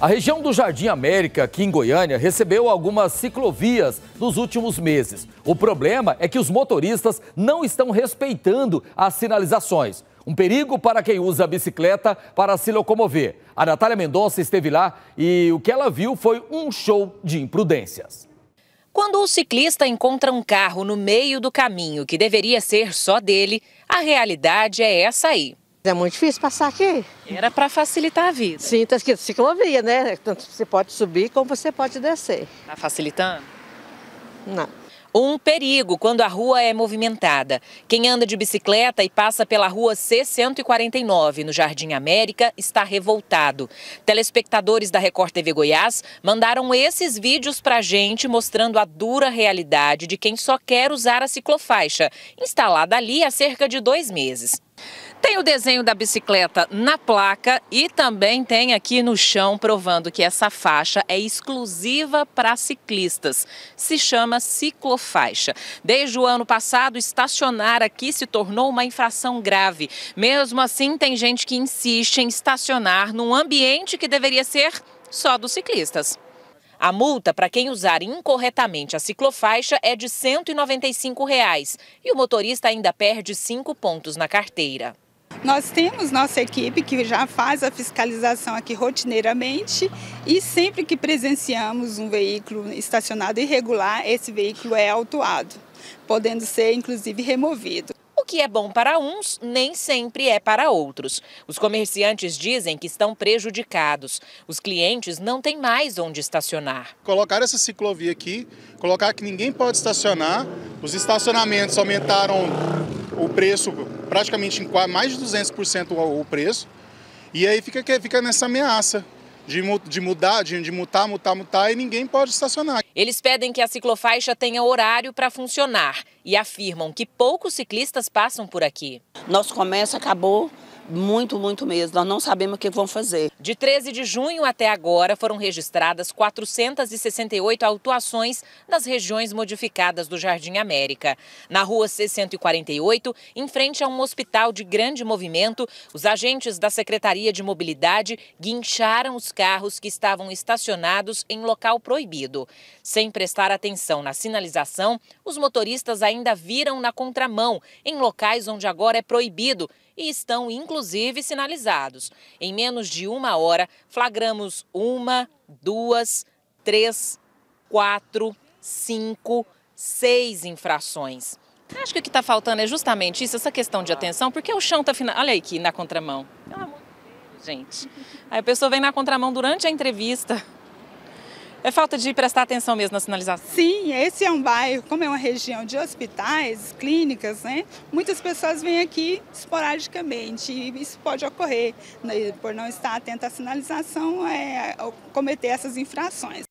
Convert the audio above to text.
A região do Jardim América, aqui em Goiânia, recebeu algumas ciclovias nos últimos meses. O problema é que os motoristas não estão respeitando as sinalizações. Um perigo para quem usa a bicicleta para se locomover. A Natália Mendonça esteve lá e o que ela viu foi um show de imprudências. Quando o ciclista encontra um carro no meio do caminho que deveria ser só dele, a realidade é essa aí. É muito difícil passar aqui. Era para facilitar a vida. Sim, está escrito ciclovia, né? Tanto você pode subir como você pode descer. Está facilitando? Não. Um perigo quando a rua é movimentada. Quem anda de bicicleta e passa pela rua C149, no Jardim América, está revoltado. Telespectadores da Record TV Goiás mandaram esses vídeos para a gente mostrando a dura realidade de quem só quer usar a ciclofaixa, instalada ali há cerca de dois meses. Tem o desenho da bicicleta na placa e também tem aqui no chão provando que essa faixa é exclusiva para ciclistas. Se chama ciclofaixa. Desde o ano passado, estacionar aqui se tornou uma infração grave. Mesmo assim, tem gente que insiste em estacionar num ambiente que deveria ser só dos ciclistas. A multa para quem usar incorretamente a ciclofaixa é de R$ 195 reais, e o motorista ainda perde cinco pontos na carteira. Nós temos nossa equipe que já faz a fiscalização aqui rotineiramente e sempre que presenciamos um veículo estacionado irregular, esse veículo é autuado, podendo ser inclusive removido que é bom para uns nem sempre é para outros. Os comerciantes dizem que estão prejudicados. Os clientes não têm mais onde estacionar. Colocar essa ciclovia aqui, colocar que ninguém pode estacionar. Os estacionamentos aumentaram o preço praticamente em mais de 200% o preço. E aí fica, fica nessa ameaça de, de mudar, de, de mutar, mutar, mutar e ninguém pode estacionar. Eles pedem que a ciclofaixa tenha horário para funcionar e afirmam que poucos ciclistas passam por aqui. Nosso comércio acabou muito, muito mesmo. Nós não sabemos o que vão fazer. De 13 de junho até agora foram registradas 468 autuações nas regiões modificadas do Jardim América. Na rua C148, em frente a um hospital de grande movimento, os agentes da Secretaria de Mobilidade guincharam os carros que estavam estacionados em local proibido. Sem prestar atenção na sinalização, os motoristas ainda viram na contramão, em locais onde agora é proibido e estão inclusive sinalizados. Em menos de uma hora, flagramos uma, duas, três, quatro, cinco, seis infrações. Acho que o que está faltando é justamente isso, essa questão de atenção, porque o chão está final. Olha aí aqui na contramão. Pelo amor de Deus, gente. Aí a pessoa vem na contramão durante a entrevista. É falta de prestar atenção mesmo na sinalização? Sim, esse é um bairro, como é uma região de hospitais, clínicas, né? Muitas pessoas vêm aqui esporadicamente e isso pode ocorrer né? por não estar atento à sinalização, é, cometer essas infrações.